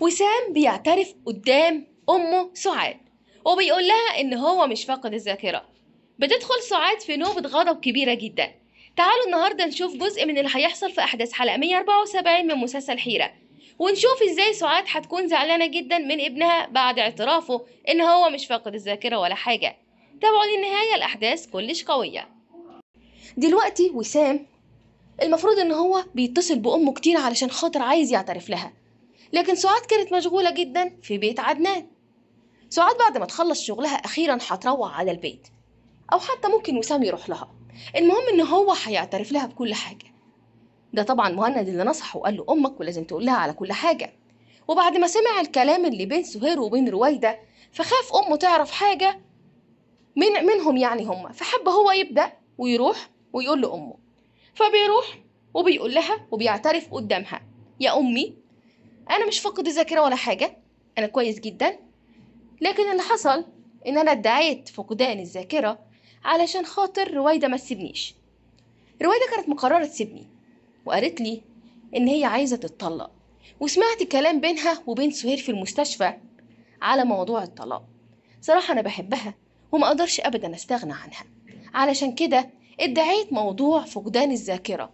وسام بيعترف قدام أمه سعاد وبيقول لها إن هو مش فاقد الذاكرة بتدخل سعاد في نوبة غضب كبيرة جدا تعالوا النهاردة نشوف جزء من اللي هيحصل في أحداث حلقة 174 من مسلسل حيرة ونشوف ازاي سعاد هتكون زعلانة جدا من ابنها بعد اعترافه ان هو مش فاقد الذاكرة ولا حاجة تابعوا للنهاية الأحداث كلش قوية دلوقتي وسام المفروض ان هو بيتصل بأمه كتير علشان خاطر عايز يعترف لها لكن سعاد كانت مشغولة جدا في بيت عدنان سعاد بعد ما تخلص شغلها أخيرا هتروح على البيت أو حتى ممكن وسام يروح لها المهم إن هو هيعترف لها بكل حاجة ده طبعا مهند اللي نصحه وقال له أمك ولازم تقول لها على كل حاجة وبعد ما سمع الكلام اللي بين سهير وبين رويدة فخاف أمه تعرف حاجة من منهم يعني هما فحب هو يبدأ ويروح ويقول لأمه فبيروح وبيقول لها وبيعترف قدامها يا أمي انا مش فقد الذاكره ولا حاجه انا كويس جدا لكن اللي حصل ان انا ادعيت فقدان الذاكره علشان خاطر رويده ما تسيبنيش رويده كانت مقرره تسيبني وقالت لي ان هي عايزه تتطلق وسمعت كلام بينها وبين سهير في المستشفى على موضوع الطلاق صراحه انا بحبها وما اقدرش ابدا استغنى عنها علشان كده ادعيت موضوع فقدان الذاكره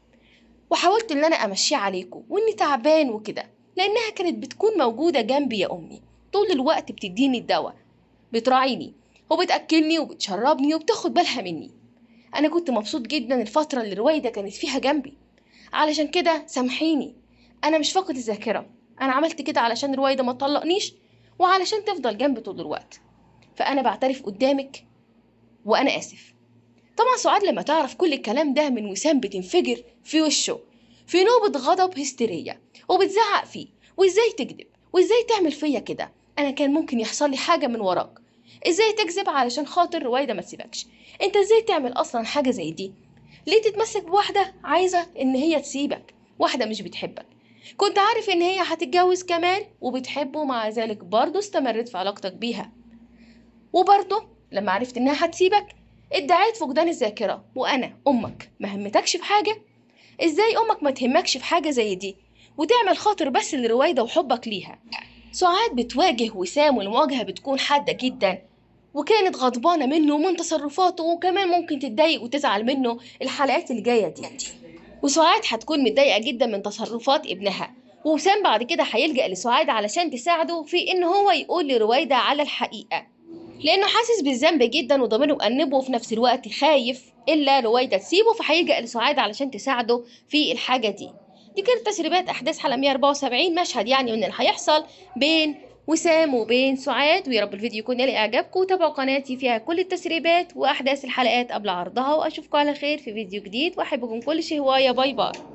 وحاولت ان انا امشيه عليكم واني تعبان وكده لأنها كانت بتكون موجودة جنبي يا أمي طول الوقت بتديني الدواء بتراعيني وبتأكلني وبتشربني وبتاخد بالها مني أنا كنت مبسوط جدا الفترة اللي رويدة كانت فيها جنبي علشان كده سامحيني أنا مش فاقد الذاكرة أنا عملت كده علشان رويدة ما تطلقنيش وعلشان تفضل جنبي طول الوقت فأنا بعترف قدامك وأنا آسف طبعا سعاد لما تعرف كل الكلام ده من وسام بتنفجر في وشه في نوبة غضب هستيرية وبتزعق فيه وازاي تكذب وازاي تعمل فيا كده انا كان ممكن يحصل لي حاجه من وراك ازاي تكذب علشان خاطر روايده ما تسيبكش انت ازاي تعمل اصلا حاجه زي دي ليه تتمسك بواحده عايزه ان هي تسيبك واحده مش بتحبك كنت عارف ان هي هتتجوز كمان وبتحبه مع ذلك برضه استمرت في علاقتك بيها وبرضه لما عرفت انها هتسيبك ادعيت فقدان الذاكره وانا امك ما همتكش في حاجه ازاي امك ما تهمكش في حاجه زي دي وتعمل خاطر بس لرويدة وحبك ليها ساعات بتواجه وسام والمواجهة بتكون حادة جدا وكانت غضبانة منه ومن تصرفاته وكمان ممكن تتضايق وتزعل منه الحلقات الجاية دي وسعاد هتكون متضايقة جدا من تصرفات ابنها ووسام بعد كده هيلجأ لسعاد علشان تساعده في إن هو يقول لرويدة على الحقيقة لأنه حاسس بالذنب جدا وضميره مأنبه وفي نفس الوقت خايف إلا رويدة تسيبه فهيلجأ لسعاد علشان تساعده في الحاجة دي دي كانت تسريبات أحداث حلقة 174 مشهد يعني إن اللي هيحصل بين وسام وبين سعاد ويا رب الفيديو يكون نال إعجابكم وتابعوا قناتي فيها كل التسريبات وأحداث الحلقات قبل عرضها وأشوفكم على خير في فيديو جديد وأحبكم كل شيء هواية باي باي